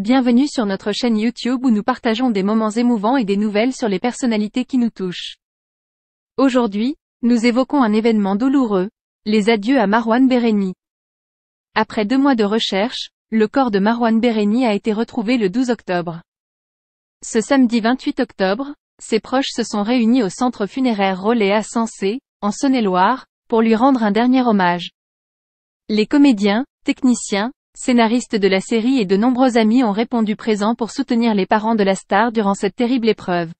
Bienvenue sur notre chaîne YouTube où nous partageons des moments émouvants et des nouvelles sur les personnalités qui nous touchent. Aujourd'hui, nous évoquons un événement douloureux, les adieux à Marwan Béréni. Après deux mois de recherche, le corps de Marwan Béréni a été retrouvé le 12 octobre. Ce samedi 28 octobre, ses proches se sont réunis au centre funéraire Rollet à Sensé, en Saône-et-Loire, pour lui rendre un dernier hommage. Les comédiens, techniciens, Scénaristes de la série et de nombreux amis ont répondu présents pour soutenir les parents de la star durant cette terrible épreuve.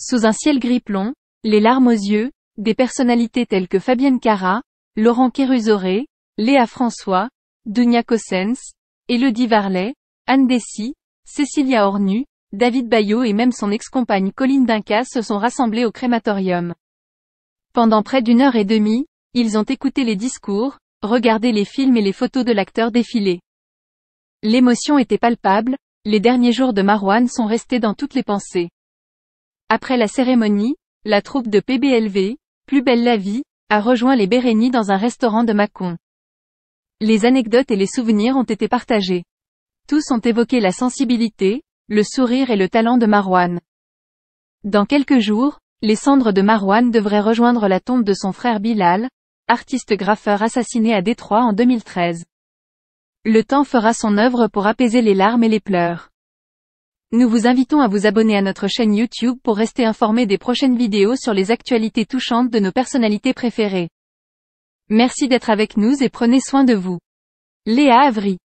Sous un ciel gris plomb, les larmes aux yeux, des personnalités telles que Fabienne Cara, Laurent Kérusoré, Léa François, Dunia Cossens, Elodie Varlet, Anne Dessy, Cécilia Ornu, David Bayot et même son ex-compagne Colline Duncas se sont rassemblés au crématorium. Pendant près d'une heure et demie, ils ont écouté les discours, Regardez les films et les photos de l'acteur défilé. L'émotion était palpable, les derniers jours de Marwan sont restés dans toutes les pensées. Après la cérémonie, la troupe de PBLV, Plus Belle la Vie, a rejoint les Bérénies dans un restaurant de Macon. Les anecdotes et les souvenirs ont été partagés. Tous ont évoqué la sensibilité, le sourire et le talent de Marwan. Dans quelques jours, les cendres de Marwan devraient rejoindre la tombe de son frère Bilal, artiste-graffeur assassiné à Détroit en 2013. Le temps fera son œuvre pour apaiser les larmes et les pleurs. Nous vous invitons à vous abonner à notre chaîne YouTube pour rester informé des prochaines vidéos sur les actualités touchantes de nos personnalités préférées. Merci d'être avec nous et prenez soin de vous. Léa Avry